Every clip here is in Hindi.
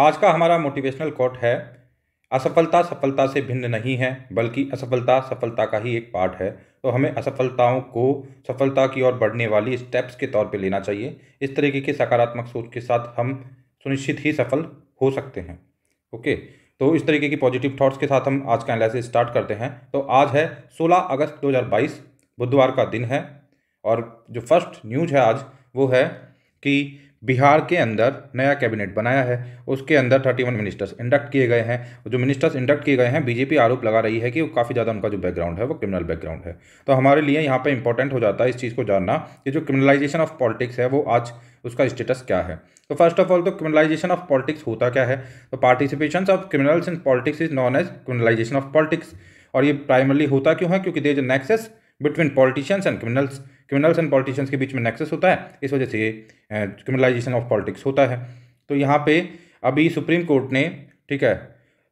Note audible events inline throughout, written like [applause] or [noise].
आज का हमारा मोटिवेशनल कोट है असफलता सफलता से भिन्न नहीं है बल्कि असफलता सफलता का ही एक पार्ट है तो हमें असफलताओं को सफलता की ओर बढ़ने वाली स्टेप्स के तौर पर लेना चाहिए इस तरीके की सकारात्मक सोच के साथ हम सुनिश्चित ही सफल हो सकते हैं ओके तो इस तरीके की पॉजिटिव थॉट्स के साथ हम आज का एनालिसिस स्टार्ट करते हैं तो आज है 16 अगस्त 2022 बुधवार का दिन है और जो फर्स्ट न्यूज है आज वो है कि बिहार के अंदर नया कैबिनेट बनाया है उसके अंदर थर्टी वन मिनिस्टर्स इंडक्ट किए गए हैं जो मिनिस्टर्स इंडक्ट किए गए हैं बीजेपी आरोप लगा रही है कि काफ़ी ज़्यादा उनका जो बैकग्राउंड है वो क्रिमिनल बैकग्राउंड है तो हमारे लिए यहाँ पर इंपॉर्टेंट हो जाता है इस चीज़ को जानना कि जो क्रिमिनलाइजेशन ऑफ पॉलिटिक्स है वो आज उसका स्टेटस क्या है तो फर्स्ट ऑफ ऑल तो क्रिमिनलाइजेशन ऑफ पॉलिटिक्स होता क्या है तो participation of criminals in politics is known as criminalization of politics और ये प्राइमरली होता क्यों है क्योंकि there is nexus between politicians and criminals criminals and politicians के बीच में नेक्सेस होता है इस वजह से ये क्रिमिनलाइजेशन ऑफ पॉलिटिक्स होता है तो यहाँ पे अभी सुप्रीम कोर्ट ने ठीक है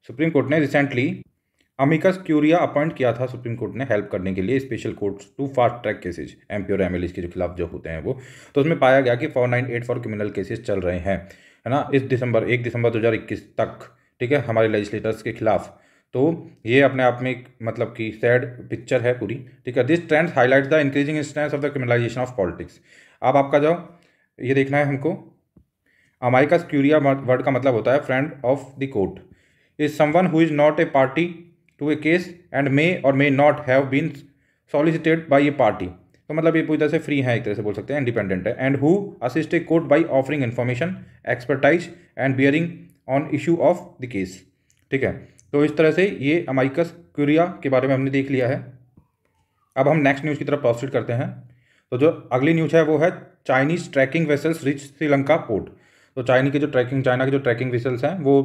सुप्रीम कोर्ट ने रिसेंटली अमिकस क्यूरिया अपॉइंट किया था सुप्रीम कोर्ट ने हेल्प करने के लिए special court to fast track cases M P और एम के जो खिलाफ जो होते हैं वो तो उसमें पाया गया कि four nine eight four criminal cases चल रहे हैं है ना इस दिसंबर एक दिसंबर दो हज़ार इक्कीस तक ठीक है हमारे लेजिस्लेटर्स के खिलाफ तो ये अपने आप में एक मतलब कि सैड पिक्चर है पूरी ठीक है this trend highlight the increasing instance of the criminalization of politics अब आपका जो ये देखना है हमको अमाइकस क्यूरिया वर्ड का मतलब होता है friend of the court is someone who is not a party to a case and may और may not have been solicited by a party तो मतलब ये पूरी तरह से फ्री है एक तरह से बोल सकते हैं इंडिपेंडेंट है and who assist a court by offering information expertise and bearing on issue of the case ठीक है तो इस तरह से ये अमाइकस क्यूरिया के बारे में हमने देख लिया है अब हम नेक्स्ट न्यूज़ की तरफ प्रोसीड करते हैं तो जो अगली न्यूज़ है वो है Chinese tracking vessels reach Sri Lanka port तो चाइनी के जो ट्रैकिंग चाइना के जो ट्रैकिंग वेसल्स हैं वो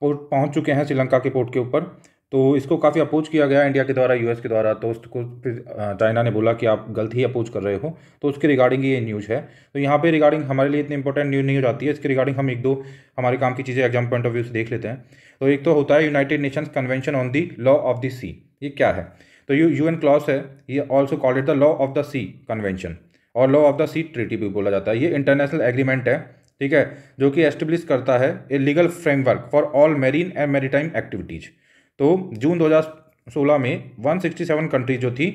पोर्ट पहुँच चुके हैं श्रीलंका के पोर्ट के ऊपर तो इसको काफ़ी अपोज किया गया इंडिया के द्वारा यूएस के द्वारा तो उसको फिर चाइना ने बोला कि आप गलत ही अपोज कर रहे हो तो उसके रिगार्डिंग ये न्यूज़ है तो यहाँ पे रिगार्डिंग हमारे लिए इतनी इंपॉर्टेंट न्यूज़ नहीं हो जाती है इसके रिगार्डिंग हम एक दो हमारे काम की चीज़ें एग्जाम पॉइंट ऑफ व्यू से देख लेते हैं तो एक तो होता है United Nations convention on the law of the sea ये क्या है तो यू यू एन क्लॉज है ये also call it the law of the sea convention और law of the sea treaty भी बोला जाता है ये इंटरनेशनल एग्रीमेंट है ठीक है जो कि एस्टेब्लिश करता है a legal framework for all marine and maritime activities तो जून 2016 में 167 कंट्री जो थी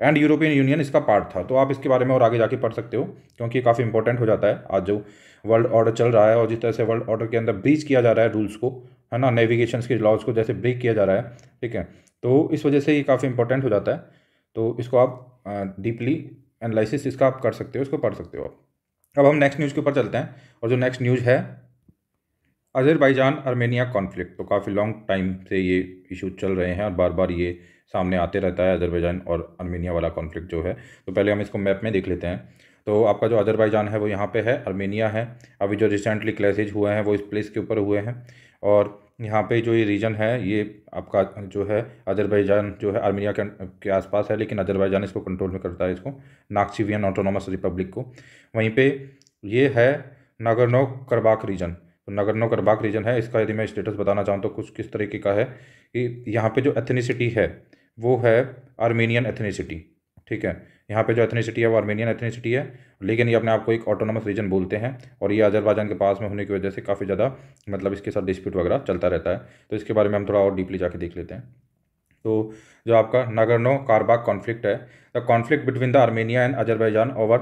एंड यूरोपियन यूनियन इसका पार्ट था तो आप इसके बारे में और आगे जाके पढ़ सकते हो क्योंकि ये काफ़ी इंपॉर्टेंट हो जाता है आज जो वर्ल्ड ऑर्डर चल रहा है और जिस तरह से वर्ल्ड ऑर्डर के अंदर ब्रीच किया जा रहा है रूल्स को है ना नेविगेशन के लॉज को जैसे ब्रेक किया जा रहा है ठीक है तो इस वजह से ये काफ़ी इंपॉर्टेंट हो जाता है तो इसको आप डीपली एनालिसिस इसका आप कर सकते हो इसको पढ़ सकते हो आप अब हम नेक्स्ट न्यूज़ के ऊपर चलते हैं और जो नेक्स्ट न्यूज़ है अजरबैजान आर्मेनिया कॉन्फ्लिक्ट तो काफ़ी लॉन्ग टाइम से ये इशू चल रहे हैं और बार बार ये सामने आते रहता है अजरबैजान और आर्मेनिया वाला कॉन्फ्लिक्ट जो है तो पहले हम इसको मैप में देख लेते हैं तो आपका जो अजरबैजान है वो यहाँ पे है आर्मेनिया है अभी जो रिसेंटली क्लैसेज हुए हैं वो इस प्लेस के ऊपर हुए हैं और यहाँ पे जो ये रीजन है ये आपका जो है अजरबैजान जो है आर्मेनिया के, अं-, के आसपास है लेकिन अजरबैजान इसको कंट्रोल में करता है इसको नाक्सीवियन ऑटोनोमस रिपब्लिक को वहीं पर ये है नागरनो करबाक रीजन तो नागरनो करबाक रीजन है इसका यदि मैं स्टेटस बताना चाहूँ तो कुछ किस तरीके का है कि यहाँ पे जो एथनिसिटी है वो है आर्मेनियन एथनिसिटी ठीक है यहाँ पे जो एथनिसिटी है वो आर्मेनियन एथनीसिटी है लेकिन ये अपने आप को एक ऑटोनोमस रीजन बोलते हैं और ये अजरबैजान के पास में होने की वजह से काफ़ी ज़्यादा मतलब इसके साथ डिस्प्यूट वगैरह चलता रहता है तो इसके बारे में हम थोड़ा और डीपली जाके देख लेते हैं तो जो आपका नगरनो कारबाग कॉन्फ्लिक्ट है the conflict between the Armenia and Azerbaijan over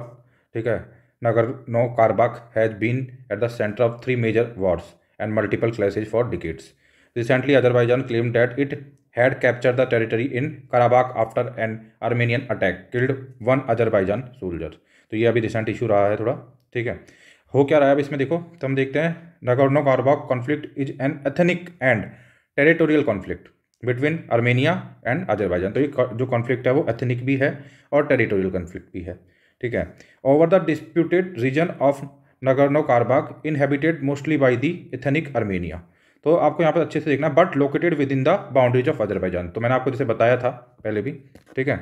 ठीक है Nagorno-Karabakh has been at the center of three major wars and multiple clashes for decades. Recently, Azerbaijan claimed that it had captured the territory in Karabakh after an Armenian attack, killed one Azerbaijan soldier. तो ये अभी रिसेंट इशू रहा है थोड़ा ठीक है हो क्या रहा है अब इसमें देखो तो हम देखते हैं Nagorno Karabakh conflict is an ethnic and territorial conflict between Armenia and Azerbaijan तो ये जो कॉन्फ्लिक्ट है वो एथनिक भी है और टेरिटोरियल कॉन्फ्लिक्ट भी है ठीक है over the disputed region of Nagorno Karabakh inhabited mostly by the ethnic Armenia तो आपको यहाँ पर अच्छे से देखना but located within the boundaries of Azerbaijan तो मैंने आपको जैसे बताया था पहले भी ठीक है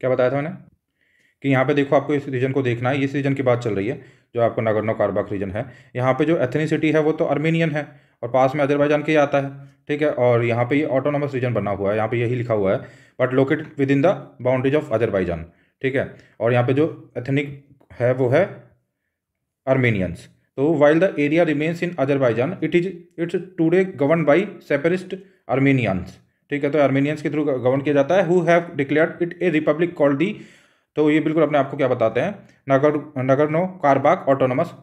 क्या बताया था मैंने कि यहाँ पे देखो आपको इस रीजन को देखना है इस रीजन की बात चल रही है जो आपको नगरनो कारबाग रीजन है यहाँ पे जो एथनिसिटी है वो तो अर्मेनियन है और पास में अजरबैजान के आता है ठीक है और यहाँ पे ये ऑटोनोमस रीजन बना हुआ है यहाँ पे यही लिखा हुआ है but located within the boundaries of Azerbaijan ठीक है और यहाँ पे जो एथनिक है वो है आर्मेनियंस तो while the area remains in Azerbaijan it is it's today govern by separatist Armenians ठीक है तो अर्मेनियंस के थ्रू गवर्न किया जाता है who have declare it a republic called the तो ये बिल्कुल अपने आप को क्या बताते हैं नगर नगरनो कारबाग ऑटोनमस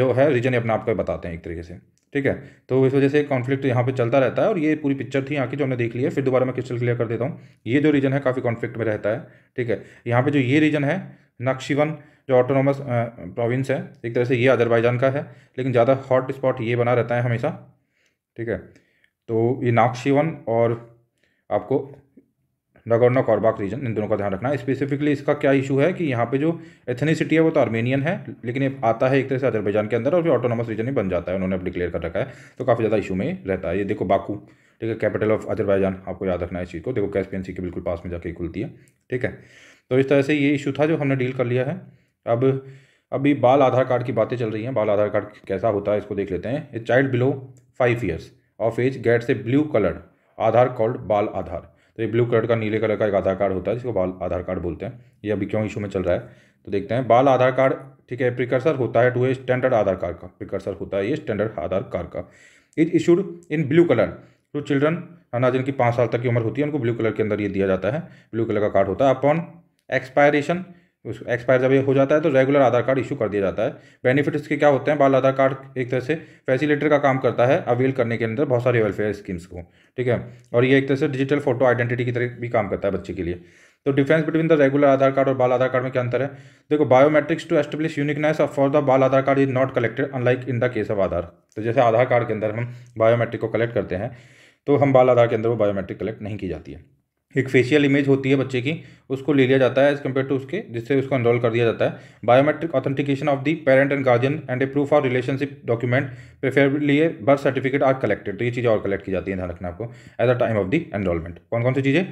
जो है रीजन अपने आप को बताते हैं एक तरीके से ठीक है तो इस वजह से कॉन्फ्लिक्ट यहाँ पे चलता रहता है और ये पूरी पिक्चर थी यहाँ की जो हमने देख ली है फिर दोबारा मैं क्रिस्टल क्लियर कर देता हूँ ये जो रीजन है काफ़ी कॉन्फ्लिक्ट में रहता है ठीक है यहाँ पे जो ये रीजन है नक्शिवन जो ऑटोनोमस प्रोविंस है एक तरह से ये अदरबाइजान का है लेकिन ज़्यादा हॉट स्पॉट ये बना रहता है हमेशा ठीक है तो ये नाक्शिवन और आपको नगोर्नो कॉर्बाक रीजन इन दोनों का ध्यान रखना है स्पेसिफिकली इसका क्या इशू है कि यहाँ पे जो एथनीसिटी है वो तो आर्मेनियन है लेकिन ये आता है एक तरह से अजरबैजान के अंदर और फिर ऑटोनॉमस रीजन ही बन जाता है उन्होंने अब डिक्लेयर कर रखा है तो काफ़ी ज़्यादा इशू में रहता है ये देखो बाकू ठीक है कैपिटल ऑफ अजरबैजान आपको याद रखना है इस चीज़ को देखो कैसपियन सी के बिल्कुल पास में जाके खुलती है ठीक है तो इस तरह से ये इशू था जो हमने डील कर लिया है अब अभी बाल आधार कार्ड की बातें चल रही हैं बाल आधार कार्ड कैसा होता है इसको देख लेते हैं a child below five years of age gets a blue coloured Aadhaar called Baal Aadhaar तो ये ब्लू कलर का नीले कलर का एक आधार कार्ड होता है जिसको बाल आधार कार्ड बोलते हैं ये अभी क्यों इशू में चल रहा है तो देखते हैं बाल आधार कार्ड ठीक है प्रिकर्सर होता है to a standard Aadhaar card का प्रिकर्सर होता है ये स्टैंडर्ड आधार कार्ड का is issued in blue colour to children है ना जिनकी पाँच साल तक की उम्र होती है उनको ब्लू कलर के अंदर ये दिया जाता है ब्लू कलर का कार्ड होता है अपॉन एक्सपायरेशन उसको एक्सपायर जब हो जाता है तो रेगुलर आधार कार्ड इशू कर दिया जाता है बेनिफिट इसके क्या होते हैं बाल आधार कार्ड एक तरह से फैसिलिटर का काम करता है अवेल करने के अंदर बहुत सारी वेलफेयर स्कीम्स को ठीक है और ये एक तरह से डिजिटल फोटो आइडेंटिटी की तरह भी काम करता है बच्चे के लिए तो difference between the regular Aadhaar card और बाल आधार कार्ड में क्या अंतर है देखो biometrics to establish uniqueness of for the Baal Aadhaar card is not collected unlike in the case of Aadhaar तो जैसे आधार कार्ड के अंदर हम बायोमेट्रिक को कलेक्ट करते हैं तो हम बाल आधार के अंदर वो बायोमेट्रिक कलेक्ट नहीं की जाती है एक फेशियल इमेज होती है बच्चे की उसको ले लिया जाता है एज कम्पेयर टू उसके जिससे उसको एनरोल कर दिया जाता है biometric authentication of the parent and guardian and a proof of relationship document preferably birth certificate are collected तो ये चीज़ें और कलेक्ट की जाती है ध्यान रखना आपको at the time of the enrolment कौन कौन सी चीज़ें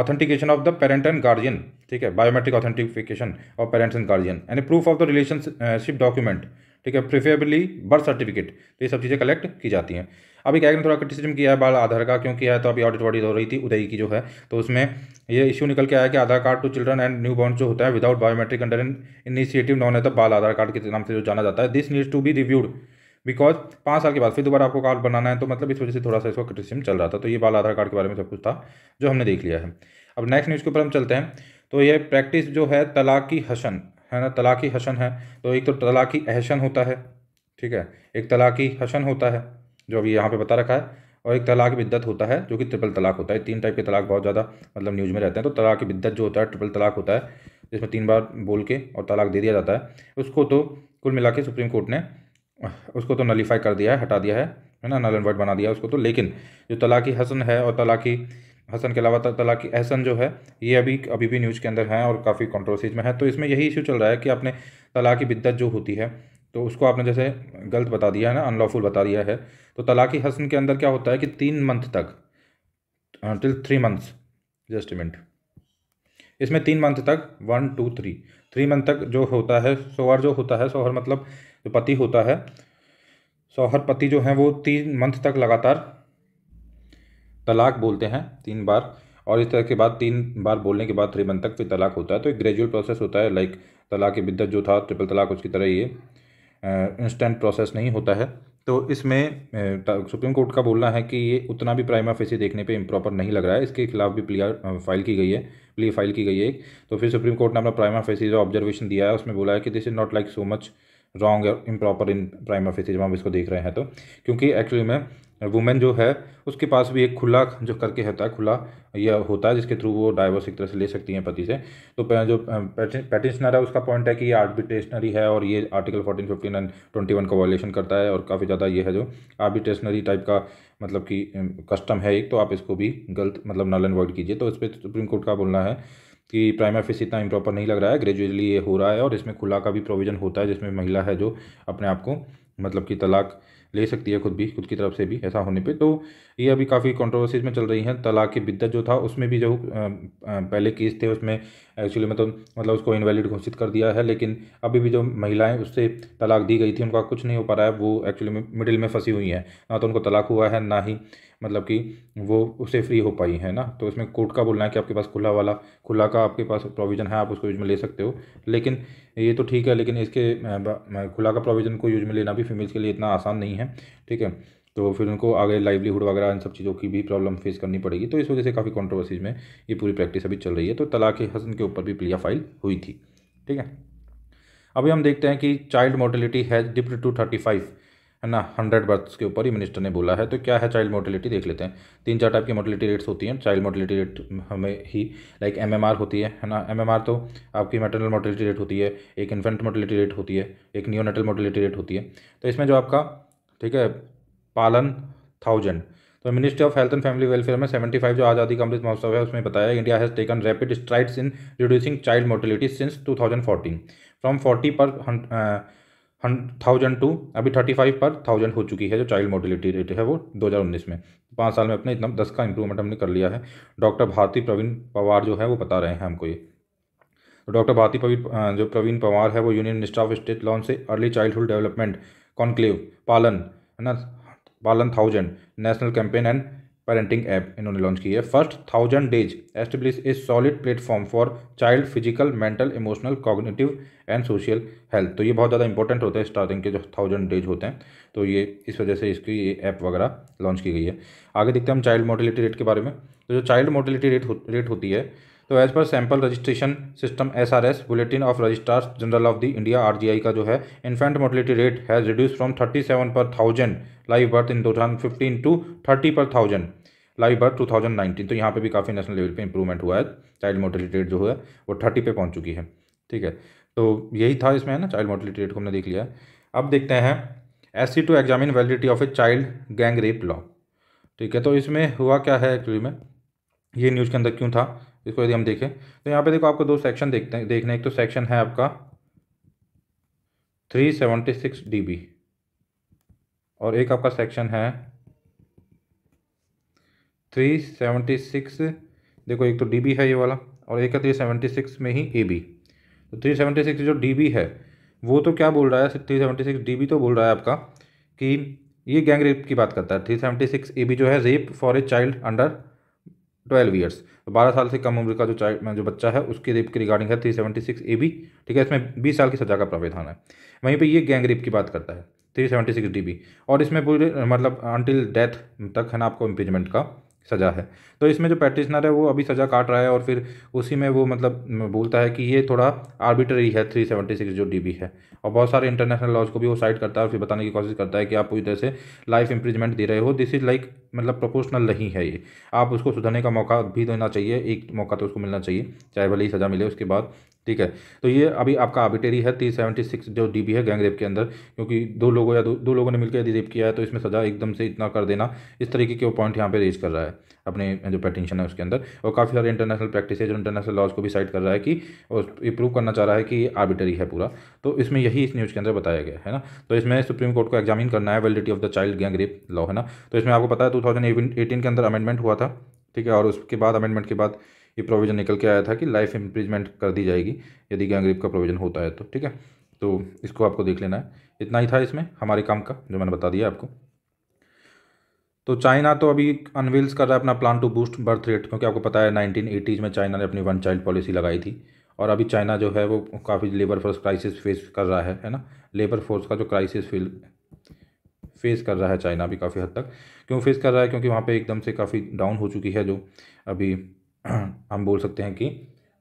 authentication of the parent and guardian ठीक है biometric authentification of parents and guardian and proof of the relationship document ठीक है प्रिफेबली बर्थ सर्टिफिकेट तो ये सब चीज़ें कलेक्ट की जाती हैं अभी क्या थोड़ा क्रिटिसिज्म किया है बाल आधार का क्यों किया है तो अभी ऑडिट वॉडिट हो रही थी उदय की जो है तो उसमें ये इशू निकल के आया कि Aadhaar card to children and new born जो होता है without biometric under an initiative known है तो बाल आधार कार्ड के नाम से जो जाना जाता है this needs to be reviewed because पाँच साल के बाद फिर दोबारा आपको कार्ड बनाना है तो मतलब इस वजह से थोड़ा सा इसका क्रिटिसिज्म चल रहा था तो ये बाल आधार कार्ड के बारे में सब कुछ था जो हमने देख लिया है अब नेक्स्ट न्यूज़ के ऊपर हम चलते हैं तो ये प्रैक्टिस जो है तलाक की हसन है ना तलाक़ी हसन है तो एक तो तलाक़ी अहसन होता है ठीक है एक तलाक़ी हसन होता है जो अभी यहाँ पे बता रखा है और एक तलाक बिद्दत होता है जो कि ट्रिपल तलाक होता है तीन टाइप के तलाक बहुत ज़्यादा मतलब न्यूज़ में रहते हैं तो तलाक बिद्दत जो होता है ट्रिपल तलाक होता है जिसमें तीन बार बोल के और तलाक दे दिया जाता है उसको तो कुल मिला के सुप्रीम कोर्ट ने उसको तो नलीफाई कर दिया है हटा दिया है है ना नल एंड वर्ड बना दिया उसको तो लेकिन जो तलाक़ी हसन है और तलाक़ी हसन के अलावा तलाक अहसन जो है ये अभी अभी भी न्यूज़ के अंदर हैं और काफ़ी कंट्रोवर्सीज में है तो इसमें यही इशू चल रहा है कि आपने तलाक बिद्दत जो होती है तो उसको आपने जैसे गलत बता दिया है ना अनलॉफुल बता दिया है तो तलाक़ हसन के अंदर क्या होता है कि तीन मंथ तक till three months just minute इसमें तीन मंथ तक one two three three month तक जो होता है सोहर जो होता है सोहर मतलब जो पति होता है सोहर पति जो है वो तीन मंथ तक लगातार तलाक बोलते हैं तीन बार और इस तरह के बाद तीन बार बोलने के बाद त्रिबन तक फिर तलाक होता है तो एक ग्रेजुअल प्रोसेस होता है लाइक तलाक की बिद्दत जो था ट्रिपल तलाक उसकी तरह ये इंस्टेंट प्रोसेस नहीं होता है तो इसमें सुप्रीम कोर्ट का बोलना है कि ये उतना भी प्राइमा फेसि देखने पे इम्प्रॉपर नहीं लग रहा है इसके खिलाफ भी प्लिया फाइल की गई है प्ली फाइल की गई है तो फिर सुप्रीम कोर्ट ने अपना प्राइमा फेसि जो ऑब्जर्वेशन दिया है उसमें बोला है कि this is not like so much wrong और इम्प्रॉपर इन प्राइमा फेसि जब हम इसको देख रहे हैं तो क्योंकि एक्चुअली में वुमेन जो है उसके पास भी एक खुला जो करके होता है खुला यह होता है जिसके थ्रू वो डाइवोर्स एक तरह से ले सकती हैं पति से तो जो पैटिशनर है उसका पॉइंट है कि ये आर्बिट्रेशनरी है और ये article fourteen fifteen and twenty one का वायलेशन करता है और काफ़ी ज़्यादा ये है जो आर्बिट्रेशनरी टाइप का मतलब कि कस्टम है एक तो आप इसको भी गलत मतलब नल एंड वॉइड कीजिए तो इस पर सुप्रीम कोर्ट का बोलना है कि प्राइम ऑफिस इतना इम्प्रॉपर नहीं लग रहा है ग्रेजुअली ये हो रहा है और इसमें खुला का भी प्रोविज़न होता है जिसमें महिला है जो अपने आप को मतलब कि तलाक ले सकती है खुद भी खुद की तरफ से भी ऐसा होने पर तो ये अभी काफ़ी कंट्रोवर्सीज में चल रही हैं तलाक की बिद्दत जो था उसमें भी जो पहले केस थे उसमें एक्चुअली मतलब तो मतलब उसको इनवैलिड घोषित कर दिया है लेकिन अभी भी जो महिलाएं उससे तलाक दी गई थी उनका कुछ नहीं हो पा रहा है वो एक्चुअली में मिडिल में फंसी हुई हैं ना तो उनको तलाक हुआ है ना ही मतलब कि वो उससे फ्री हो पाई है ना तो इसमें कोर्ट का बोलना है कि आपके पास खुला वाला खुला का आपके पास प्रोविज़न है आप उसको यूज में ले सकते हो लेकिन ये तो ठीक है लेकिन इसके खुला का प्रोविज़न को यूज में लेना भी फीमेल्स के लिए इतना आसान नहीं है ठीक है तो फिर उनको आगे लाइवलीहुड वगैरह इन सब चीज़ों की भी प्रॉब्लम फेस करनी पड़ेगी तो इस वजह से काफ़ी कॉन्ट्रोवर्सीज में ये पूरी प्रैक्टिस अभी चल रही है तो तलाक हसन के ऊपर भी प्लिया फाइल हुई थी ठीक है अभी हम देखते हैं कि child mortality has dipped to thirty five है ना हंड्रेड बर्थ्स के ऊपर ही मिनिस्टर ने बोला है तो क्या है चाइल्ड मोर्टिलिटी देख लेते हैं तीन चार टाइप की मोर्टिलिटी रेट्स होती हैं चाइल्ड मोर्टिलिटी रेट हमें ही लाइक एमएमआर होती है है ना एमएमआर तो आपकी मेटरनल मोर्टिलिटी रेट होती है एक इन्फेंट मोर्टिलिटी रेट होती है एक न्योनेटल मोर्टिलिटी रेट होती है तो इसमें जो आपका ठीक है पालन थाउजेंड तो ministry of health and family welfare में सेवेंटी फाइव जो आज़ादी का अमृत महोत्सव है उसमें बताया India has taken rapid strides in reducing child mortality since two thousand fourteen from forty per thousand to अभी थर्टी फाइव पर थाउजेंड हो चुकी है जो चाइल्ड मोर्टिलिटी रेट है वो दो हज़ार उन्नीस में पाँच साल में अपने इतना दस का इंप्रूवमेंट हमने कर लिया है डॉक्टर भारती प्रवीण पवार जो है वो बता रहे हैं हमको ये तो डॉक्टर भारती प्रवीण जो प्रवीण पवार है वो यूनियन मिनिस्टर ऑफ स्टेट लॉन से early childhood development conclave Paalan है ना बालन thousand national campaign and parenting app इन्होंने लॉन्च की है first thousand days establish a solid platform for child physical mental emotional cognitive and social health तो ये बहुत ज़्यादा इंपॉर्टेंट होता है स्टार्टिंग के जो थाउजेंड डेज होते हैं तो ये इस वजह से इसकी ये ऐप वगैरह लॉन्च की गई है आगे देखते हैं हम चाइल्ड मोटिलिटी रेट के बारे में तो जो चाइल्ड मोटिलिटी रेट हो, रेट होती है तो as per sample registration system S R S bulletin of registrar general of the India R G I का जो है infant mortality rate has reduce from thirty seven per thousand live birth in two thousand fifteen to thirty per thousand live birth two thousand nineteen तो यहाँ पर भी काफ़ी नेशनल लेवल पर इंप्रूवमेंट हुआ है चाइल्ड मोर्टिलिटी रेट जो है वो थर्टी पे पहुँच चुकी है ठीक है तो यही था इसमें है ना चाइल्ड मोर्टिलिटी रेट को हमने देख लिया है अब देखते हैं S C to examine validity of a child gang rape law ठीक है तो इसमें हुआ क्या है एक्चुअली में ये न्यूज़ के अंदर क्यों था इसको यदि हम देखें तो यहाँ पे देखो आपको दो सेक्शन देखते हैं देखने एक तो सेक्शन है आपका three seventy six D B और एक आपका सेक्शन है थ्री सेवेंटी सिक्स देखो एक तो डी बी है ये वाला और एक है थ्री सेवेंटी सिक्स में ही ए बी तो थ्री सेवेंटी सिक्स जो डी बी है वो तो क्या बोल रहा है three seventy six D B तो बोल रहा है आपका कि ये गैंग रेप की बात करता है three seventy six A B जो है rape for a child under twelve years तो बारह साल से कम उम्र का जो चाइल्ड जो बच्चा है उसके रेप की रिगार्डिंग है three seventy six A B ठीक है इसमें बीस साल की सजा का प्रावधान है वहीं पर ये गैंग रेप की बात करता है three seventy six D B और इसमें पूरे मतलब अनटिल डेथ तक है ना आपको इम्पीजमेंट का सज़ा है तो इसमें जो पैटिशनर है वो अभी सज़ा काट रहा है और फिर उसी में वो मतलब बोलता है कि ये थोड़ा आर्बिट्ररी है थ्री सेवेंटी सिक्स जो डी है और बहुत सारे इंटरनेशनल लॉज को भी वो साइड करता है और फिर बताने की कोशिश करता है कि आप पूरी तरह से लाइफ इंप्रीजमेंट दे रहे हो दिस इज़ लाइक मतलब प्रोपोर्शनल नहीं है ये आप उसको सुधरने का मौका भी देना चाहिए एक मौका तो उसको मिलना चाहिए चाहे भले ही सज़ा मिले उसके बाद ठीक है तो ये अभी आपका आर्बिटेरी है थ्री सेवेंटी सिक्स जो डी है गैंग रेप के अंदर क्योंकि दो लोगों या दो, दो लोगों ने मिलकर यदि रेप किया है तो इसमें सज़ा एकदम से इतना कर देना इस तरीके के वो पॉइंट यहाँ पे रेज कर रहा है अपने जो पेटिशन है उसके अंदर और काफ़ी सारे इंटरनेशनल प्रैक्टिस जो इंटरनेशनल लॉज को भी साइड कर रहा है कि और ये प्रूव करना चाह रहा है कि आर्बिटरी है पूरा तो इसमें यही इस न्यूज़ के अंदर बताया गया है ना तो इसमें सुप्रीम कोर्ट को एग्जामिन करना है validity of the child gang rape law है ना तो इसमें आपको पता है टू के अंदर अमेंडमेंट हुआ था ठीक है और उसके बाद अमेंडमेंट के बाद ये प्रोविज़न निकल के आया था कि लाइफ इम्प्रीजमेंट कर दी जाएगी यदि गैंग का प्रोविज़न होता है तो ठीक है तो इसको आपको देख लेना है इतना ही था इसमें हमारे काम का जो मैंने बता दिया आपको तो चाइना तो अभी अनवील्स कर रहा है अपना plan to boost birth rate क्योंकि आपको पता है नाइनटीन एटीज़ में चाइना ने अपनी वन चाइल्ड पॉलिसी लगाई थी और अभी चाइना जो है वो काफ़ी लेबर फोर्स क्राइसिस फेस कर रहा है है ना लेबर फोर्स का जो क्राइसिस फील फेस कर रहा है चाइना भी काफ़ी हद तक क्यों फेस कर रहा है क्योंकि वहाँ पे एकदम से काफ़ी डाउन हो चुकी है जो अभी [clears throat] हम बोल सकते हैं कि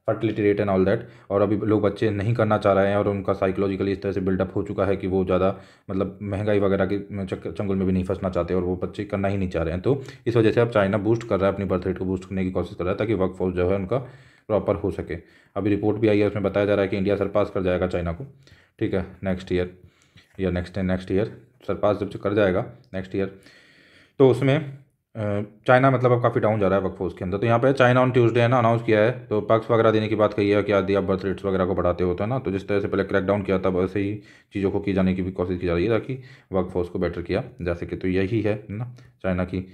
fertility rate and all that और अभी लोग बच्चे नहीं करना चाह रहे हैं और उनका साइकोलॉजिकली इस तरह से बिल्डअप हो चुका है कि वो ज़्यादा मतलब महंगाई वगैरह के चंगुल में भी नहीं फंसना चाहते और वो बच्चे करना ही नहीं चाह रहे हैं तो इस वजह से अब चाइना बूस्ट कर रहा है अपनी बर्थ रेट को बूस्ट करने की कोशिश कर रहा है ताकि वर्क फोर्स जो है उनका प्रॉपर हो सके अभी रिपोर्ट भी आई है उसमें बताया जा रहा है कि इंडिया सरपास कर जाएगा चाइना को ठीक है नेक्स्ट ईयर या नेक्स्ट नेक्स्ट ईयर सरपास जब कर जाएगा नेक्स्ट ईयर तो उसमें चाइना मतलब अब काफ़ी डाउन जा रहा है वर्कफोर्स के अंदर तो यहाँ पे चाइना ऑन ट्यूसडे है ना अनाउंस किया है तो पक्स वगैरह देने की बात कही है कि आदि आप बर्थ रेट्स वगैरह को बढ़ाते होते तो, हैं ना तो जिस तरह से पहले क्रैकडाउन किया था वैसे ही चीज़ों को की जाने की भी कोशिश की जा रही है ताकि वर्कफोर्स को बेटर किया जा सके तो यही है ना चाइना की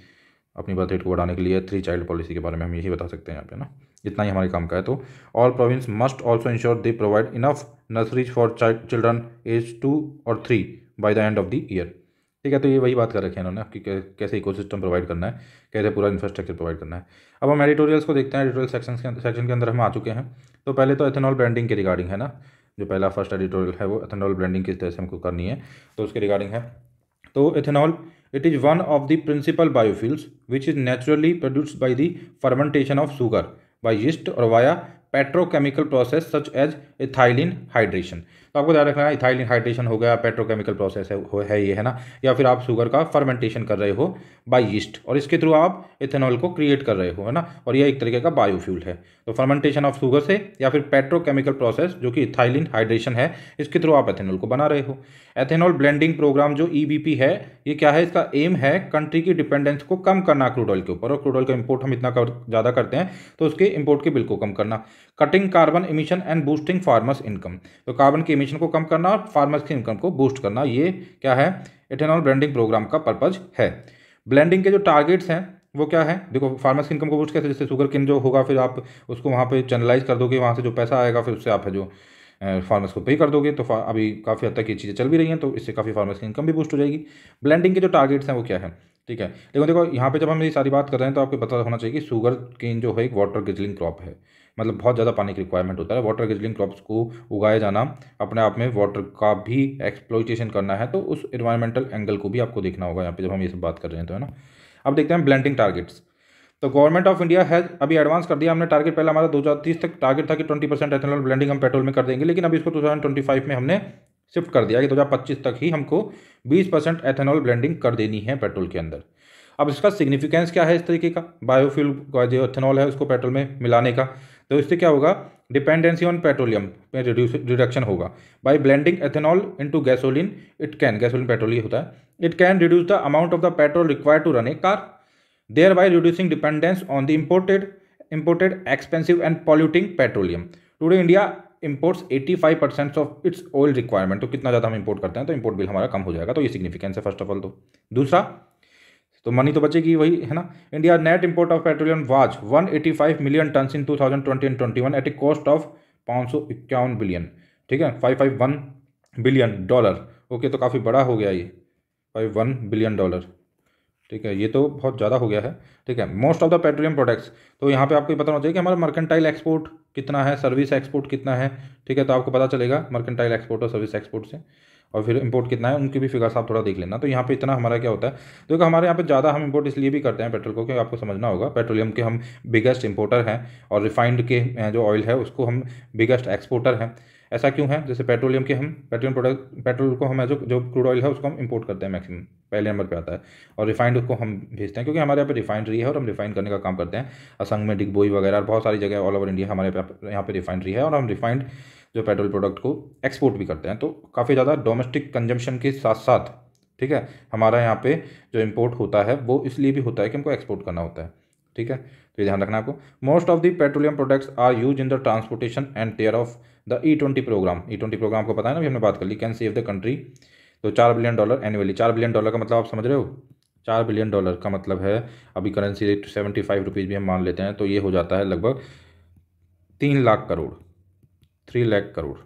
अपनी बर्थ रेट को बढ़ाने के लिए थ्री चाइल्ड पॉलिसी के बारे में हम यही बता सकते हैं यहाँ पे ना इतना ही हमारे काम का है तो all province must also ensure they provide enough nurseries for child children age two और three by the end of the year ठीक है तो ये वही बात कर रखी है इन्होंने कि कैसे इकोसिस्टम प्रोवाइड करना है कैसे पूरा इंफ्रास्ट्रक्चर प्रोवाइड करना है अब हम एडिटोरियल्स को देखते हैं एडिटोरियल सेक्शन के सेक्शन के अंदर हम आ चुके हैं तो पहले तो एथेनॉल ब्रांडिंग के रिगार्डिंग है ना जो पहला फर्स्ट एडिटोरियल है वो एथेनॉल ब्रांडिंग किस तरह से हमको करनी है तो उसके रिगार्डिंग है तो ethanol it is one of the principal biofuels which is naturally produced by the fermentation of sugar by yeast और via petrochemical process such as ethylene hydration तो आपको ध्यान रखना है इथाइलिन हाइड्रेशन हो गया पेट्रोकेमिकल प्रोसेस है हो, है ये है ना या फिर आप शुगर का फर्मेंटेशन कर रहे हो बाई ईस्ट और इसके थ्रू आप इथेनॉल को क्रिएट कर रहे हो है ना और यह एक तरीके का बायोफ्यूल है तो फर्मेंटेशन ऑफ शुगर से या फिर पेट्रोकेमिकल प्रोसेस जो कि इथाइलिन हाइड्रेशन है इसके थ्रू आप एथेनॉल को बना रहे हो एथेनॉल ब्लेंडिंग प्रोग्राम जो ई e है ये क्या है इसका एम है कंट्री की डिपेंडेंस को कम करना क्रूड ऑयल के ऊपर और क्रूड ऑयल का इम्पोर्ट हम इतना कर, ज़्यादा करते हैं तो उसके इम्पोर्ट के बिल को कम करना cutting carbon emission and boosting farmers income तो कार्बन की एमिशन को कम करना और फार्मर्स की इनकम को बूस्ट करना ये क्या है एथेनॉल ब्लेंडिंग प्रोग्राम का पर्पज है ब्लेंडिंग के जो टारगेट्स हैं वो क्या है देखो फार्मर्स की इनकम को बूस्ट कैसे जैसे शुगर किन जो होगा फिर आप उसको वहाँ पर चैनलाइज कर दोगे वहाँ से जो पैसा आएगा फिर उससे आप जो फार्मर्स को पे कर दोगे तो अभी काफ़ी हद तक ये चीज़ें चल भी रही हैं तो इससे काफ़ी फार्मर्स की इनकम भी बूस्ट हो जाएगी ब्लेंडिंग के जो टारगेट्स हैं वो क्या है ठीक है लेकिन देखो यहाँ पे जब हम ये सारी बात कर रहे हैं तो आपको पता होना चाहिए कि शुगर केन जो है एक वाटर गिजलिंग क्रॉप है मतलब बहुत ज़्यादा पानी की रिक्वायरमेंट होता है वाटर गेजलिंग क्रॉप्स को उगाया जाना अपने आप में वाटर का भी एक्सप्लोइटेशन करना है तो उस इन्वायरमेंटल एंगल को भी आपको देखना होगा यहाँ पे जब हम ये सब बात कर रहे हैं तो है ना अब देखते हैं ब्लेंडिंग टारगेट्स तो गवर्नमेंट ऑफ इंडिया हैज अभी एडवांस कर दिया हमने टारगेट पहले हमारा दो तक टारगेट था कि ट्वेंटी परसेंट एथेनॉल ब्लेंडिंग हम पेट्रोल में कर देंगे लेकिन अभी इसको टू में हमने शिफ्ट कर दिया कि दो तक ही हमको बीस परसेंट एथेनॉल ब्लेंडिंग कर देनी है पेट्रोल के अंदर अब इसका सिग्निफिकेंस क्या है इस तरीके का बायोफ्यूल का जो एथेनॉल है उसको पेट्रोल में मिलाने का तो इससे क्या होगा डिपेंडेंसी ऑन पेट्रोलियम में रिडक्शन होगा by blending ethanol into gasoline it can gasoline petrol ही होता है it can reduce the amount of the petrol required to run a car thereby reducing dependence on the imported imported expensive and polluting petroleum today India imports eighty five percent of its oil requirement तो कितना ज़्यादा हम इम्पोर्ट करते हैं तो इम्पोर्ट बिल हमारा कम हो जाएगा तो ये सिग्निफिकेंस है फर्स्ट ऑफ ऑल तो दूसरा तो मनी तो बचेगी वही है ना India net import of petroleum was 185 million ton in 2020 and 21 at a cost of पाँच बिलियन ठीक है five five one billion dollar okay तो काफ़ी बड़ा हो गया ये फाइव वन बिलियन डॉलर ठीक है ये तो बहुत ज़्यादा हो गया है ठीक है most of the petroleum products तो यहाँ पे आपको ये पता होना चाहिए कि हमारा मर्केंटाइल एक्सपोर्ट कितना है सर्विस एक्सपोर्ट कितना है ठीक है तो आपको पता चलेगा मर्केंटाइल एक्सपोर्ट और सर्विस एक्सपोर्ट से और फिर इंपोर्ट कितना है उनकी भी फिगर्स आप थोड़ा देख लेना तो यहाँ पे इतना हमारा क्या होता है देखो तो हमारे यहाँ पे ज़्यादा हम इंपोर्ट इसलिए भी करते हैं पेट्रोल को क्योंकि आपको समझना होगा पेट्रोलियम के हम बिगेस्ट इंपोर्टर हैं और रिफाइंड के जो ऑयल है उसको हम बिगेस्ट एक्सपोर्टर हैं ऐसा क्यों है जैसे पेट्रोलियम के हम पेट्रोलियम प्रोडक्ट पेट्रोल को हम जो जो क्रूड ऑयल है उसको हम इंपोर्ट करते हैं मैक्सिमम पहले नंबर पे आता है और रिफाइंड को हम भेजते हैं क्योंकि हमारे यहाँ पे रिफाइनरी है और हम रिफाइन करने का काम करते हैं असंग में डिगबोई वगैरह और बहुत सारी जगह ऑल ओवर इंडिया हमारे यहाँ पर रिफाइनरी है और हम रिफाइंड जो पेट्रोल प्रोडक्ट को एक्सपोर्ट भी करते हैं तो काफ़ी ज़्यादा डोमेस्टिक कंजम्पशन के साथ साथ ठीक है हमारा यहाँ पे जो इम्पोर्ट होता है वो इसलिए भी होता है कि हमको एक्सपोर्ट करना होता है ठीक है तो ये ध्यान रखना आपको most of the petroleum products are use in the transportation and tier of the E twenty programme E twenty programme आपको पता है ना अभी हमने बात कर ली कैन सेव द कंट्री तो चार बिलियन डॉलर एनुअली चार बिलियन डॉलर का मतलब आप समझ रहे हो चार बिलियन डॉलर का मतलब है अभी currency rate seventy five rupees भी हम मान लेते हैं तो ये हो जाता है लगभग तीन लाख करोड़ थ्री लाख करोड़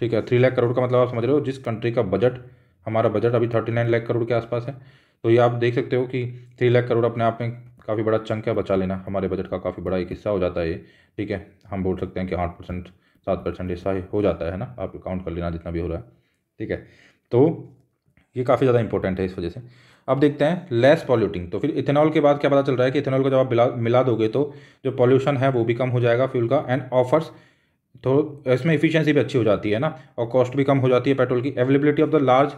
ठीक है थ्री लाख करोड़ का मतलब आप समझ रहे हो जिस कंट्री का बजट हमारा बजट अभी थर्टी नाइन लाख करोड़ के आसपास है तो ये आप देख सकते हो कि थ्री लाख करोड़ अपने आप में काफ़ी बड़ा चंक है बचा लेना हमारे बजट का काफ़ी बड़ा एक हिस्सा हो जाता है ये ठीक है हम बोल सकते हैं कि आठ परसेंट सात परसेंट हिस्सा हो जाता है ना आप काउंट कर लेना जितना भी हो रहा है ठीक है तो ये काफ़ी ज़्यादा इंपॉर्टेंट है इस वजह से अब देखते हैं लेस पॉल्यूटिंग तो फिर इथेनॉल के बाद क्या पता चल रहा है कि इथेनॉल को जब आप मिला दोगे तो जो पॉल्यूशन है वो भी कम हो जाएगा फ्यूल का एंड ऑफर्स तो इसमें इफिशियंसी भी अच्छी हो जाती है ना और कॉस्ट भी कम हो जाती है पेट्रोल की availability of the large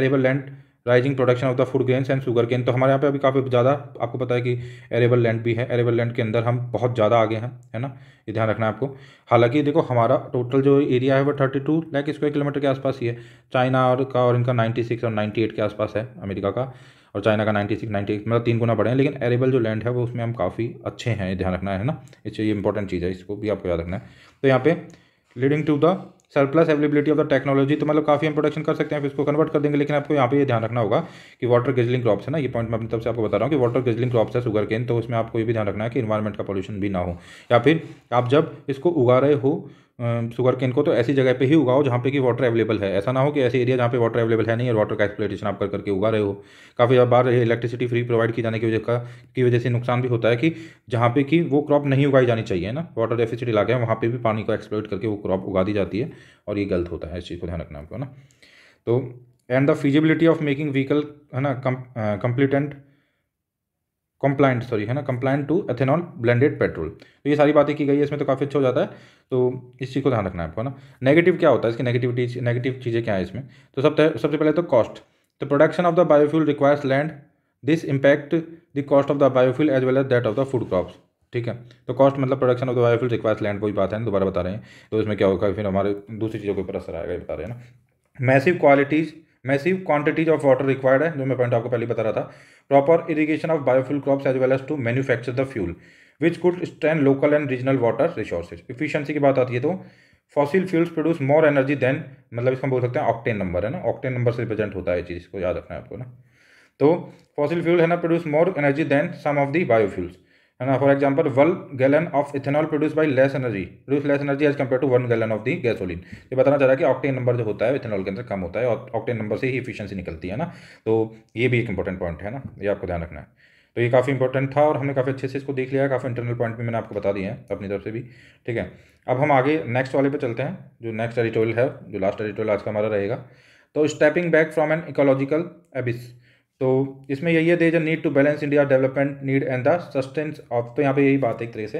arable land rising production of the food grains and sugarcane तो हमारे यहाँ पे अभी काफ़ी ज़्यादा आपको पता है कि एरेबल लैंड भी है एरेबल लैंड के अंदर हम बहुत ज़्यादा आगे हैं है ना ये ध्यान रखना है आपको हालांकि देखो हमारा टोटल जो एरिया है वो thirty two lakh square kilometre के आसपास ही है चाइना और का और इनका नाइन्टी सिक्स और नाइन्टी एट के आसपास है अमेरिका का और चाइना का नाइन्टी सिक्स नाइन्टी एट मतलब तीन गुना बढ़े हैं लेकिन एरेबल जो लैंड है वो उसमें हम काफ़ी अच्छे हैं ये ध्यान रखना है ना इससे ये इंपॉर्टेंट चीज़ है इसको भी आपको याद रखना है तो यहाँ पे leading to the surplus availability of the technology तो मतलब काफ़ी हम प्रोडक्शन कर सकते हैं फिर इसको कन्वर्ट कर देंगे लेकिन आपको यहाँ पे ये ध्यान रखना होगा कि वाटर गेजलिंग क्रॉप्स है ना ये पॉइंट मैं अपनी तरफ से आपको बता रहा हूँ कि वाटर गेजलिंग क्रॉप्स है सुगर केन तो उसमें आपको ये भी ध्यान रखना है कि इन्वायरमेंट का पॉल्यूशन भी ना हो या फिर आप जब इसको उगा रहे हो शुगर केन को तो ऐसी जगह पे ही उगाओ जहाँ पे कि वाटर अवेलेबल है ऐसा ना हो कि ऐसे एरिया जहाँ पे वाटर अवेलेबल है नहीं और वाटर का एक्सप्लेटेशन आप कर करके उगा रहे हो काफ़ी बार इलेक्ट्रिसिटी फ्री प्रोवाइड की जाने की वजह का की वजह से नुकसान भी होता है कि जहाँ पे कि वो क्रॉप नहीं उगाई जानी चाहिए ना वाटर डेफिसिट इलाके हैं वहाँ पर भी पानी को एक्सप्लोइट करके वो क्रॉप उगा दी जाती है और ये गलत होता है इस चीज़ को ध्यान रखना आपको ना तो and the feasibility of making vehicle है ना कम्प्लीट एंड कंप्लाइंट सॉरी है ना compliant to ethanol blended petrol तो ये सारी बातें की गई है इसमें तो काफ़ी अच्छा हो जाता है तो इस चीज़ को ध्यान रखना है आपको ना नेगेटिव क्या होता है इसकी नेगेटिविटी नेगेटिव चीज़ें क्या है इसमें तो सब सबसे पहले तो cost the production of the biofuel requires land this impact the cost of the biofuel as well as that of the food crops ठीक है तो कॉस्ट मतलब production of the biofuel requires land कोई बात है दोबारा बता रहे हैं तो इसमें क्या होगा फिर हमारे दूसरी चीज़ों के ऊपर असर आएगा बता रहे हैं ना massive qualities massive quantities of water required है जो मैं पॉइंट आपको पहले बता रहा था proper irrigation of biofuel crops as well as to manufacture the fuel which could strain local and regional water resources efficiency की बात आती है तो fossil fuels produce more energy than मतलब इसको हम बोल सकते हैं ऑक्टेन नंबर है ना ऑक्टेन नंबर से रिप्रेजेंट होता है चीज़ को याद रखना है आपको ना तो फॉसिल फ्यूल है ना produce more energy than some of the biofuels है ना for example one gallon of ethanol produce by less energy produce less energy as compare to one gallon of the gasoline ये बताना चाह रहा है कि ऑक्टेन नंबर जो होता है इथेनॉल के अंदर कम होता है और ऑक्टेन नंबर से ही इफिशियंसी निकलती है ना तो ये भी एक इंपॉर्टेंट पॉइंट है ना ये आपको ध्यान रखना है तो ये काफ़ी इंपॉर्टेंट था और हमने काफ़ी अच्छे से इसको देख लिया है काफ़ी इंटरनल पॉइंट भी मैंने आपको बता दिए हैं अपनी तरफ से भी ठीक है अब हम आगे नेक्स्ट वाले पे चलते हैं जो नेक्स्ट एडिटोरियल है जो लास्ट एडिटोरियल आज का हमारा रहेगा तो stepping back from an ecological abyss तो इसमें यही है there's a need to balance India development need and the sustenance of तो यहाँ पे यही बात है एक तरह से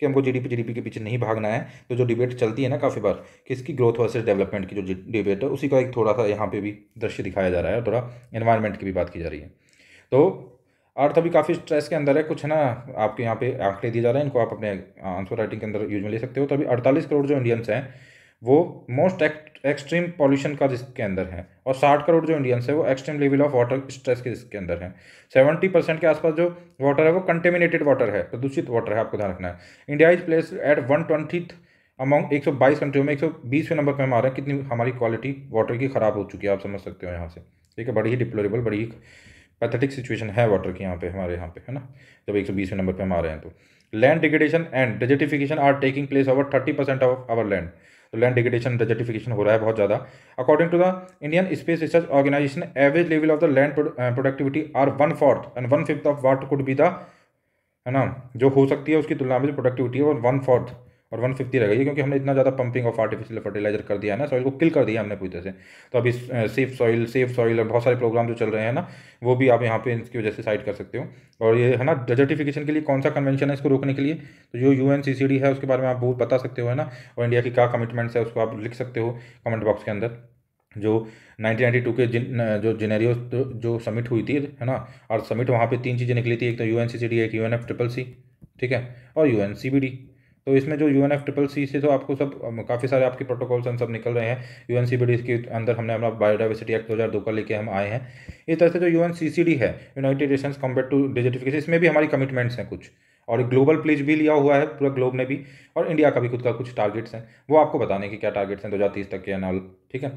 कि हमको जीडीपी जीडीपी के पीछे नहीं भागना है तो जो डिबेट चलती है ना काफ़ी बार किसकी ग्रोथ वर्सेज डेवलपमेंट की जो डिबेट है उसी का एक थोड़ा सा यहाँ पे भी दृश्य दिखाया जा रहा है और थोड़ा इन्वायरमेंट की भी बात की जा रही है तो अर्थ अभी काफ़ी स्ट्रेस के अंदर है कुछ है ना आपके यहाँ पे आंकड़े दिए जा रहे हैं इनको आप अपने आंसर राइटिंग के अंदर यूज में ले सकते हो तो अभी अड़तालीस करोड़ जो इंडियंस हैं वो मोस्ट एक्सट्रीम पॉल्यूशन का जिसके अंदर है और साठ करोड़ जो इंडियंस है वो extreme level of water stress के जिसके अंदर है सेवेंटी परसेंट के आसपास जो वाटर है वो कंटेमिनेटेड वाटर है प्रदूषित वाटर है आपको ध्यान रखना है India is place at one twenty among एक सौ बाईस कंट्रियों में एक सौ बीसवें नंबर पर हम आ रहे हैं कितनी हमारी क्वालिटी वाटर की ख़राब हो चुकी है आप समझ सकते हो यहाँ से ठीक है बड़ी ही डिप्लोरेबल बड़ी ही पैथेटिक सिचुएशन है वाटर की यहाँ पे हमारे यहाँ पे है ना जब एक सौ बीसवें नंबर पर हम आ रहे हैं तो land degradation and desertification are taking place over thirty percent of our land तो लैंड डिग्रेडेशन डेजर्टिफिकेशन हो रहा है बहुत ज़्यादा according to the Indian Space Research Organisation average level of the land productivity are one fourth and one fifth of what could be the है ना जो हो सकती है उसकी तुलना में जो प्रोडक्टिविटी है वन फोर्थ और 150 रह गई क्योंकि हमने इतना ज़्यादा पंपिंग ऑफ आर्टिफिशियल फर्टिलाइजर कर दिया है ना सॉइल को किल कर दिया हमने पूरी तरह से तो अभी सेफ सॉइल सेफ सॉइल और बहुत सारे प्रोग्राम जो चल रहे हैं ना वो भी आप यहाँ पे इसकी वजह से साइड कर सकते हो और ये है ना डेजर्टिफिकेशन के लिए कौन सा कन्वेंशन है इसको रोकने के लिए तो जो यू है उसके बारे में आप बहुत बता सकते हो है ना और इंडिया की क्या कमिटमेंट्स है उसको आप लिख सकते हो कमेंट बॉक्स के अंदर जो 1992 के जिन जो जिनेरियो जो समिट हुई थी है ना और समिट वहाँ पे तीन चीज़ें निकली थी एक तो U N C C D एक U N F triple C ठीक है और U N C B D तो इसमें जो U N F triple C से तो आपको सब काफ़ी सारे आपके प्रोटोकॉल्स हम सब निकल रहे हैं U N C B D के अंदर हमने अपना बायोडाइवर्सिटी एक्ट दो हज़ार दो का लेके हम आए हैं इस तरह से जो U N C C D है United Nations compare to desertification इसमें भी हमारी कमिटमेंट्स हैं कुछ और ग्लोबल प्लेज भी लिया हुआ है पूरा ग्लोब ने भी और इंडिया का भी खुद का कुछ टारगेट्स हैं वो आपको बताने के क्या टारगेट्स हैं दो हज़ार तीस तक के एनऑल ठीक है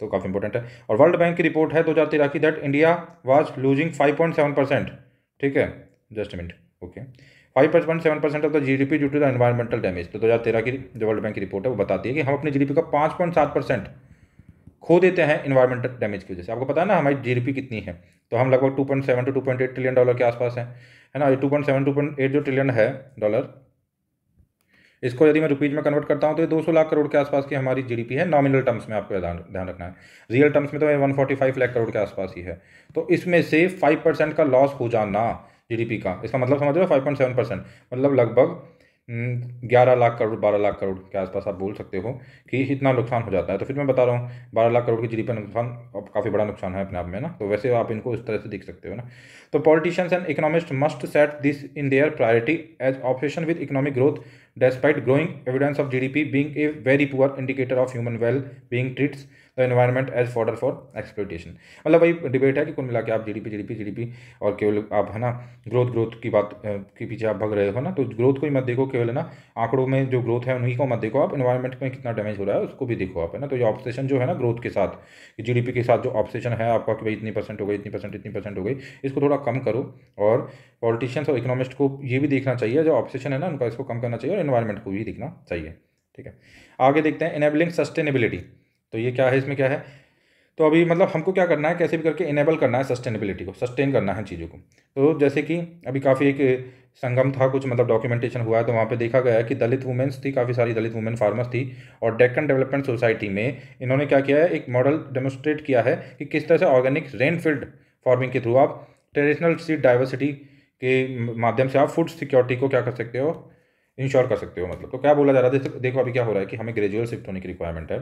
तो काफ़ी इंपॉर्टेंट है और वर्ल्ड बैंक की रिपोर्ट है दो हज़ार तेरह की that India was losing five point seven percent ठीक है just minute okay five point seven percent of the G D P due to the environmental damage तो दो तो हज़ार तेरह की जो वर्ल्ड बैंक की रिपोर्ट है वो बताती है कि हम अपने जी डी पी का पाँच पॉइंट सात परसेंट खो देते हैं इन्वायरमेंटल डैमेज की वजह से आपको पता है ना हमारी जी डी पी कितनी है तो हम लगभग two point seven two two point eight trillion dollar के आसपास हैं है ना ये two point seven two point eight जो ट्रिलियन है डॉलर इसको यदि मैं रुपीज़ में कन्वर्ट करता हूँ तो ये दो सौ लाख करोड़ के आसपास की हमारी जी डी पी है नॉमिनल टर्म्स में आपको ध्यान रखना है रियल टर्म्स में तो ये फाइव लाख करोड़ के आसपास ही है तो इसमें से फाइव परसेंट का लॉस हो जाना जीडीपी का इसका मतलब समझ रहे हो फाइव पॉइंट सेवन परसेंट मतलब लगभग हम्म, ग्यारह लाख करोड़ बारह लाख करोड़ के आसपास आप बोल सकते हो कि इतना नुकसान हो जाता है तो फिर मैं बता रहा हूँ बारह लाख करोड़ की जी का नुकसान अब काफ़ी बड़ा नुकसान है अपने आप में ना तो वैसे आप इनको इस तरह से देख सकते हो ना तो politicians and economist must set this in their priority as operation with economic growth despite growing evidence of G D P being a very poor indicator of human well being treats the environment as fodder for exploitation मतलब वही डिबेट है कि कुल मिला के आप जी जीडीपी जीडीपी और केवल आप है ना ग्रोथ ग्रोथ की बात के पीछे आप भग रहे हो ना तो ग्रोथ को ही मत देखो केवल है ना आंकड़ों में जो ग्रोथ है उन्हीं को मत देखो आप इन्वायरमेंट में कितना डैमेज हो रहा है उसको भी देखो आप है ना तो ये ऑप्शेशन जो है ना ग्रोथ के साथ जीडीपी के साथ जो ऑप्शेशन है आपका कि भाई इतनी परसेंट हो गई इतनी परसेंट इतनी परसेंट हो गई इसको थोड़ा कम करो और पॉलिटिशियंस और इकोनॉमिस्ट को ये भी देखना चाहिए जो ऑप्शेशन है ना उनका इसको कम करना चाहिए और इन्वायरमेंट को भी देखना चाहिए ठीक है आगे देखते हैं इनेबलिंग सस्टेनेबिलिटी तो ये क्या है इसमें क्या है तो अभी मतलब हमको क्या करना है कैसे भी करके इनेबल करना है सस्टेनेबिलिटी को सस्टेन करना है चीज़ों को तो जैसे कि अभी काफ़ी एक संगम था कुछ मतलब डॉक्यूमेंटेशन हुआ है तो वहाँ पे देखा गया है कि दलित वुमेन्स थी काफ़ी सारी दलित वुमेन फार्मर्स थी और डेक्कन डेवलपमेंट सोसाइटी में इन्होंने क्या किया है एक मॉडल डेमोस्ट्रेट किया है कि किस तरह से ऑर्गेनिक रेनफील्ड फार्मिंग के थ्रू आप ट्रेडिशनल सीड डाइवर्सिटी के माध्यम से आप फूड सिक्योरिटी को क्या कर सकते हो इंश्योर कर सकते हो मतलब तो क्या बोला जा रहा है देखो, देखो अभी क्या हो रहा है कि हमें ग्रेजुअल शिफ्ट होने की रिक्वायरमेंट है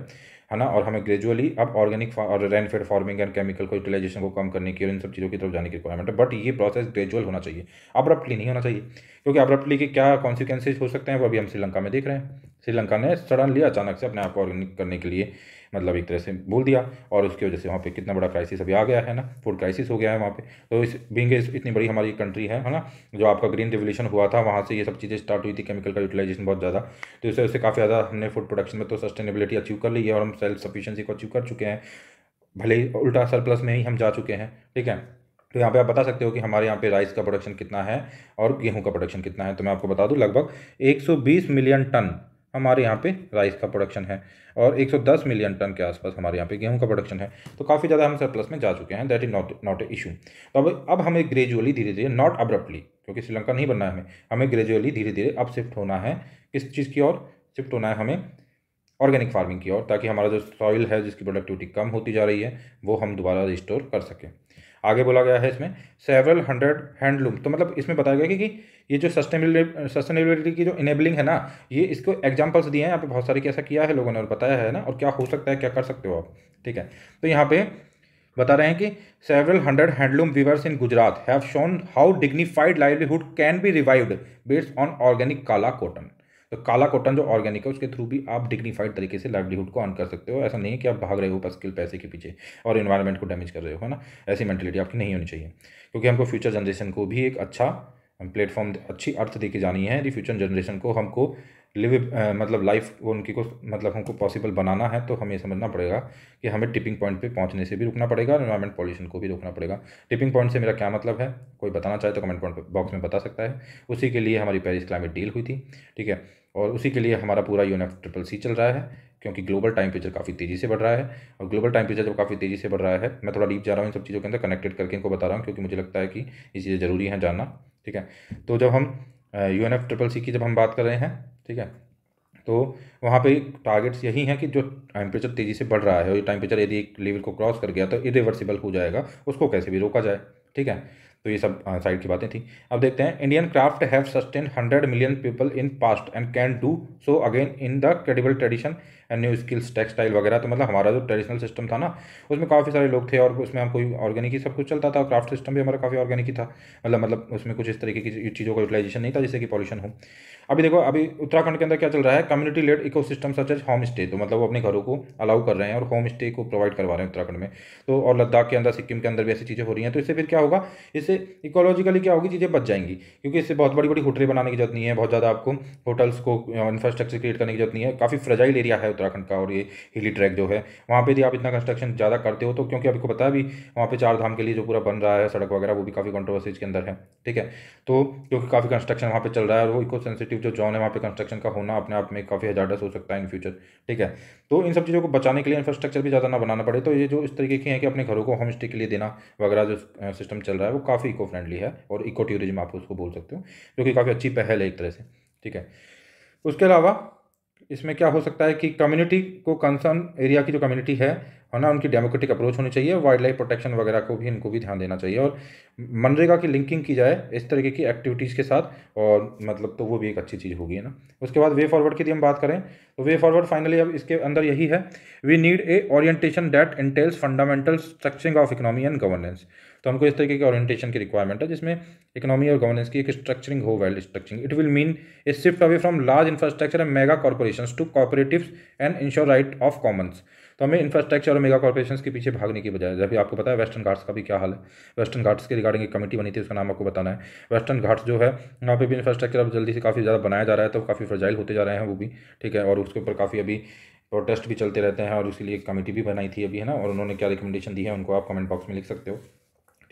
है ना और हमें ग्रेजुअली अब ऑर्गेनिक और रेनफेड फार्मिंग एंड केमिकल को यूटिलाइजेशन को कम करने की और इन सब चीज़ों की तरफ जाने की रिक्वायरमेंट है बट ये प्रोसेस ग्रेजुअल होना चाहिए अब्रप्टली नहीं होना चाहिए क्योंकि अब्रप्टली के क्या कॉन्सिक्वेंसेज हो सकते हैं वो अभी हम श्रीलंका में देख रहे हैं श्रीलंका ने सडनली अचानक से अपने आप को ऑर्गेनिक करने के लिए मतलब एक तरह से भूल दिया और उसकी वजह से वहाँ पे कितना बड़ा क्राइसिस अभी आ गया है ना फूड क्राइसिस हो गया है वहाँ पे तो इस बिंग इतनी बड़ी हमारी कंट्री है है ना जो आपका ग्रीन रिवोल्यूशन हुआ था वहाँ से ये सब चीज़ें स्टार्ट हुई थी केमिकल का यूटिलाइजेशन बहुत ज़्यादा तो इससे उससे काफ़ी ज़्यादा हमने फूड प्रोडक्शन में तो सस्टेनेबिलिटी अचीव कर ली है और हम सेल्फ सफिशेंसी को अचीव कर चुके हैं भले ही उल्टा सरप्लस में ही हम जा चुके हैं ठीक है तो यहाँ पे आप बता सकते हो कि हमारे यहाँ पे राइस का प्रोडक्शन कितना है और गेहूं का प्रोडक्शन कितना है तो मैं आपको बता दूँ लगभग 120 मिलियन टन हमारे यहाँ पे राइस का प्रोडक्शन है और 110 मिलियन टन के आसपास हमारे यहाँ पे गेहूं का प्रोडक्शन है तो काफ़ी ज़्यादा हम सरप्लस में जा चुके हैं that is not not a issue तो अब अब हमें ग्रेजुअली धीरे धीरे नॉट अब्रप्टली क्योंकि श्रीलंका नहीं बनना है हमें हमें ग्रेजुअली धीरे धीरे अब शिफ्ट होना है किस चीज़ की ओर शिफ्ट होना है हमें ऑर्गेनिक फार्मिंग की ओर ताकि हमारा जो सॉइल है जिसकी प्रोडक्टिविटी कम होती जा रही है वो हम दोबारा रिस्टोर कर सकें आगे बोला गया है इसमें सेवरल हंड्रेड हैंडलूम तो मतलब इसमें बताया गया कि, कि ये जो सस्टेनेबिलिटी सस्टेनेबिलिटी की जो इनेबलिंग है ना ये इसको एग्जाम्पल्स दिए हैं यहाँ पे बहुत सारे कैसा किया है लोगों ने और बताया है ना और क्या हो सकता है क्या कर सकते हो आप ठीक है तो यहाँ पे बता रहे हैं कि several hundred handloom weavers in Gujarat have shown how dignified livelihood can be revived based on organic kala cotton तो काला कॉटन जो ऑर्गेनिक है उसके थ्रू भी आप डिग्निफाइड तरीके से लाइवलीहुड को ऑन कर सकते हो ऐसा नहीं है कि आप भाग रहे हो बस पैसे के पीछे और इन्वायरमेंट को डैमेज कर रहे हो है ना ऐसी मैंटेलिटी आपकी नहीं होनी चाहिए क्योंकि हमको फ्यूचर जनरेशन को भी एक अच्छा प्लेटफॉर्म अच्छी अर्थ दे के जानी है यदि फ्यूचर जनरेशन को हमको लिव मतलब लाइफ उनकी को मतलब हमको पॉसिबल बनाना है तो हमें समझना पड़ेगा कि हमें टिपिंग पॉइंट पे पहुंचने से भी रुकना पड़ेगा और इन्वायरमेंट पॉल्यूशन को भी रोकना पड़ेगा टिपिंग पॉइंट से मेरा क्या मतलब है कोई बताना चाहे तो कमेंट बॉक्स में बता सकता है उसी के लिए हमारी पेरिस क्लाइमेट डील हुई थी ठीक है और उसी के लिए हमारा पूरा एफ ट्रिपल सी चल रहा है क्योंकि ग्लोबल टेम्परेचर काफ़ी तेज़ी से बढ़ रहा है और ग्लोबल टेम्परेचर जब काफ़ी तेज़ी से बढ़ रहा है मैं थोड़ा डीप जा रहा हूँ इन सब चीज़ों के अंदर कनेक्टेड करके इनको बता रहा हूँ क्योंकि मुझे लगता है कि ये चीज़ें ज़रूरी हैं जानना ठीक है तो जब हम U N F triple C की जब हम बात कर रहे हैं ठीक है तो वहाँ पे टारगेट्स यही हैं कि जो टेम्परेचर तेज़ी से बढ़ रहा है और ये टेम्परेचर यदि एक लेवल को क्रॉस कर गया तो इरिवर्सिबल हो जाएगा उसको कैसे भी रोका जाए ठीक है तो ये सब साइड की बातें थी अब देखते हैं Indian craft have sustain hundred million people in past and can do so again in the credible tradition and new skills textile वगैरह तो मतलब हमारा जो ट्रेडिशनल सिस्टम था ना उसमें काफ़ी सारे लोग थे और उसमें हम कोई ऑर्गेनिक ही सब कुछ चलता था क्राफ्ट सिस्टम भी हमारा काफ़ी ऑर्गेनिक ही था मतलब मतलब उसमें कुछ इस तरीके की चीज़ों का यूटिलाइजेशन नहीं था जैसे कि पॉल्यूशन हो अभी देखो अभी उत्तराखंड के अंदर क्या चल रहा है community led ecosystem such as homestay तो मतलब वो अपने घरों को अलाउ कर रहे हैं और होम स्टे को प्रोवाइड करवा रहे हैं उत्तराखंड में तो और लद्दाख के अंदर सिक्किम के अंदर भी ऐसी चीज़ें हो रही हैं तो इससे फिर क्या होगा इससे इकोलॉजिकली क्या होगी चीज़ें बच जाएंगी क्योंकि इससे बहुत बड़ी बड़ी होटलें बनाने की जरूरत नहीं है बहुत ज़्यादा आपको होटल्स को इंफ्रास्ट्रक्चर क्रिएट करने की जरूरत नहीं है काफ़ी फ्रजाइल एरिया है उत्तराखंड का और ये हिली ट्रैक जो है वहाँ पर यदि आप इतना कंस्ट्रक्शन ज़्यादा करते हो तो क्योंकि आपको पता है भी वहाँ पर चार धाम के लिए जो पूरा बन रहा है सड़क वगैरह वो भी काफ़ी कंट्रोवर्सीज के अंदर है ठीक है तो क्योंकि काफ़ी कंस्ट्रक्शन वहाँ पर चल रहा है और वो इको सेंसिटिव जो जॉन है वहाँ पर कंस्ट्रक्शन का होना अपने आप में काफ़ी हजारडस हो सकता है इन फ्यूचर ठीक है तो इन सब चीज़ों को बचाने के लिए इंफ्रास्ट्रक्चर भी ज़्यादा ना बनाना पड़े तो ये जो इस तरीके के हैं कि अपने घरों को होम स्टे के लिए देना वगैरह जो सिस्टम चल रहा है वो काफ़ी इको फ्रेंडली है और इको टूरिज्म आप उसको बोल सकते हो जो कि काफ़ी अच्छी पहल है एक तरह से ठीक है उसके अलावा इसमें क्या हो सकता है कि कम्युनिटी को कंसर्न एरिया की जो कम्युनिटी है और ना उनकी डेमोक्रेटिक अप्रोच होनी चाहिए वाइल्ड लाइफ प्रोटेक्शन वगैरह को भी इनको भी ध्यान देना चाहिए और मनरेगा की लिंकिंग की जाए इस तरीके की एक्टिविटीज़ के साथ और मतलब तो वो भी एक अच्छी चीज़ होगी है ना उसके बाद वे फॉरवर्ड की यदि हम बात करें तो वे फॉरवर्ड फाइनली अब इसके अंदर यही है we need a orientation that entails fundamental structuring of economy and governance तो हमको इस तरीके की ऑरिएटेशन की रिक्वायरमेंट है जिसमें इकोनॉमी और गवर्नेंस की एक स्ट्रक्चरिंग हो well structuring it will mean a shift away from large infrastructure and mega corporation to cooperative and ensure right of commons तो हमें इंफ्रास्ट्रक्चर और मेगा कॉर्पोरेशन के पीछे भागने की बजाय जब आपको पता है वेस्टर्न घाट्स का भी क्या हाल है वेस्टर्न घाट्स के रिगार्डिंग एक कमेटी बनी थी उसका नाम आपको बताना है वेस्टर्न घाट्स जो है वहाँ पे भी इंफ्रास्ट्रक्चर अब जल्दी से काफ़ी ज़्यादा बनाया जा रहा है तो काफ़ी फ्रजाइल होते जा रहे हैं वो भी ठीक है और उसके ऊपर काफ़ी अभी प्रोटेस्ट भी चलते रहते हैं और इसीलिए एक कमेटी भी बनाई थी अभी है ना और उन्होंने क्या रिकमेंडेशन दी है उनको आप कमेंट बॉक्स में लिख सकते हो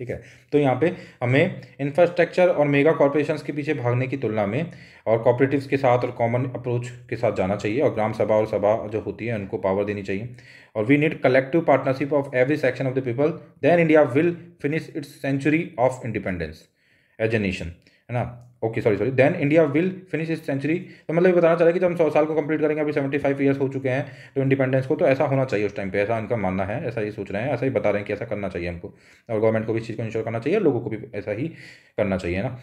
ठीक है तो यहाँ पे हमें इंफ्रास्ट्रक्चर और मेगा कॉरपोरेशन के पीछे भागने की तुलना में और कॉपरेटिव के साथ और कॉमन अप्रोच के साथ जाना चाहिए और ग्राम सभा और सभा जो होती है उनको पावर देनी चाहिए और we need collective partnership of every section of the people then India will finish its century of independence as a nation है ना okay sorry sorry then India will finish this century तो मतलब ये बताना चाह रहा है कि जब हम सौ साल को कंप्लीट करेंगे अभी सेवेंटी फाइव ईयर्स हो चुके हैं तो इंडिपेंडेंस को तो ऐसा होना चाहिए उस टाइम पे ऐसा उनका मानना है ऐसा ही सोच रहे हैं ऐसा ही बता रहे हैं कि ऐसा करना चाहिए हमको और गवर्नमेंट को भी इस चीज़ को इंश्योर करना चाहिए लोगों को भी ऐसा ही करना चाहिए ना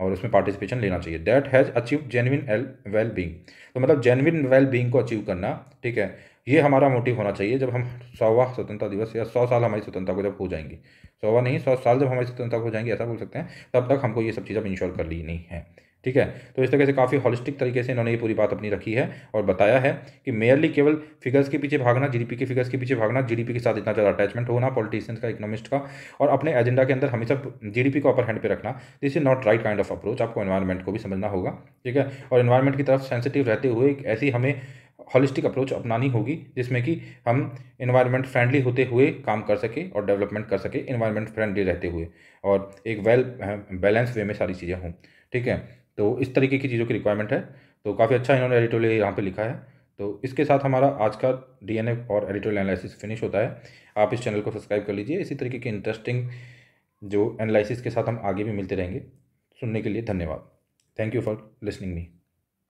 और उसमें पार्टिसिपेशन लेना चाहिए that has achieve genuine well being तो मतलब जेनविन वेल बींग को अचीव करना ठीक है ये हमारा मोटिव होना चाहिए जब हम सौवा स्वतंत्रता दिवस या सौ साल हमारी स्वतंत्रता को जब हो जाएंगे सौवा नहीं सौ साल जब हमारी स्वतंत्रता को जाएंगे ऐसा बोल सकते हैं तब तक हमको ये सब चीज़ अब इंश्योर कर ली नहीं है ठीक है तो इस तरह से काफ़ी हॉलिस्टिक तरीके से इन्होंने ये पूरी बात अपनी रखी है और बताया है कि मेयरली केवल फिगर्स के पीछे भागना जीडीपी के फिगर्स के पीछे भागना जीडीपी के साथ इतना ज़्यादा अटैचमेंट होना पॉलिटिशियंस का इकोनॉमिस्ट का और अपने एजेंडा के अंदर हमेशा जीडीपी को अपर हैंड पे रखना this is not right kind of approach आपको इन्वायरमेंट को भी समझना होगा ठीक है और इन्वायरमेंट की तरफ सेंसिटिव रहते हुए एक ऐसी हमें हॉलिस्टिक अप्रोच अपनानी होगी जिसमें कि हम इन्वायरमेंट फ्रेंडली होते हुए काम कर सके और डेवलपमेंट कर सके इन्वायरमेंट फ्रेंडली रहते हुए और एक वेल बैलेंस वे में सारी चीज़ें हों ठीक है तो इस तरीके की चीज़ों की रिक्वायरमेंट है तो काफ़ी अच्छा इन्होंने एडिटोरियल यहाँ पर लिखा है तो इसके साथ हमारा आज का डीएनए और एडिटोरियल एनालिसिस फिनिश होता है आप इस चैनल को सब्सक्राइब कर लीजिए इसी तरीके के इंटरेस्टिंग जो एनालिसिस के साथ हम आगे भी मिलते रहेंगे सुनने के लिए धन्यवाद thank you for listening me